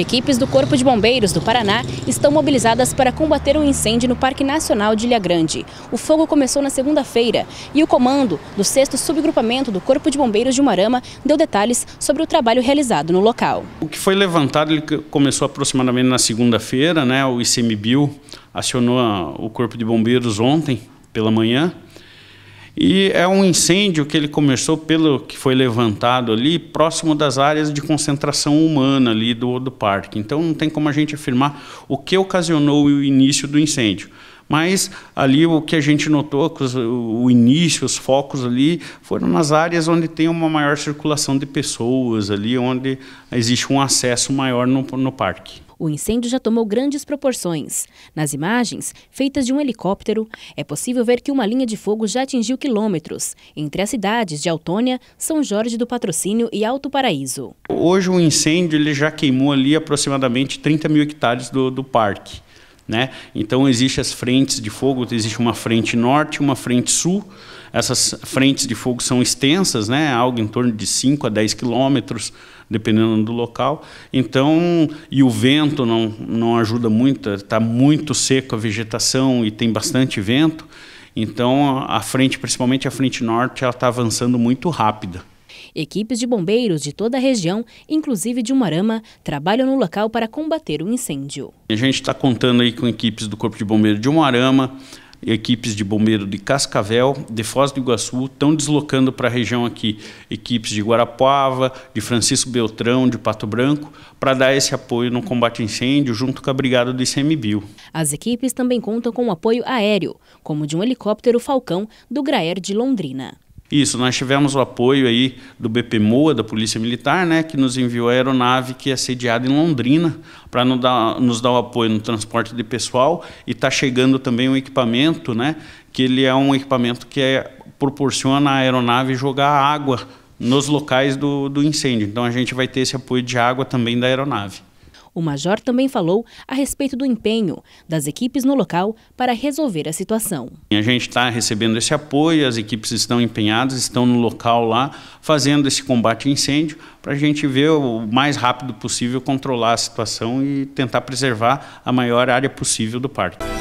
Equipes do Corpo de Bombeiros do Paraná estão mobilizadas para combater o um incêndio no Parque Nacional de Ilha Grande. O fogo começou na segunda-feira e o comando do 6 Subgrupamento do Corpo de Bombeiros de Umarama deu detalhes sobre o trabalho realizado no local. O que foi levantado ele começou aproximadamente na segunda-feira, né? o ICMBio acionou o Corpo de Bombeiros ontem pela manhã e é um incêndio que ele começou pelo que foi levantado ali, próximo das áreas de concentração humana ali do, do parque. Então não tem como a gente afirmar o que ocasionou o início do incêndio. Mas ali o que a gente notou, o início, os focos ali, foram nas áreas onde tem uma maior circulação de pessoas, ali onde existe um acesso maior no, no parque o incêndio já tomou grandes proporções. Nas imagens, feitas de um helicóptero, é possível ver que uma linha de fogo já atingiu quilômetros entre as cidades de Autônia, São Jorge do Patrocínio e Alto Paraíso. Hoje o incêndio ele já queimou ali aproximadamente 30 mil hectares do, do parque. Né? Então existem as frentes de fogo, existe uma frente norte e uma frente sul. Essas frentes de fogo são extensas, né? algo em torno de 5 a 10 quilômetros, dependendo do local. Então, e o vento não, não ajuda muito, está muito seco a vegetação e tem bastante vento. Então, a frente, principalmente a frente norte, ela está avançando muito rápida. Equipes de bombeiros de toda a região, inclusive de Umarama, trabalham no local para combater o incêndio. A gente está contando aí com equipes do Corpo de Bombeiro de Umarama, equipes de bombeiro de Cascavel, de Foz do Iguaçu, estão deslocando para a região aqui equipes de Guarapuava, de Francisco Beltrão, de Pato Branco, para dar esse apoio no combate a incêndio junto com a Brigada do ICMBio. As equipes também contam com o apoio aéreo, como de um helicóptero Falcão do Graer de Londrina. Isso, nós tivemos o apoio aí do BPMOA, da Polícia Militar, né, que nos enviou a aeronave que é sediada em Londrina para nos dar, nos dar o apoio no transporte de pessoal e está chegando também um equipamento, né, que ele é um equipamento que é, proporciona à aeronave jogar água nos locais do, do incêndio. Então a gente vai ter esse apoio de água também da aeronave. O major também falou a respeito do empenho das equipes no local para resolver a situação. A gente está recebendo esse apoio, as equipes estão empenhadas, estão no local lá, fazendo esse combate a incêndio, para a gente ver o mais rápido possível controlar a situação e tentar preservar a maior área possível do parque.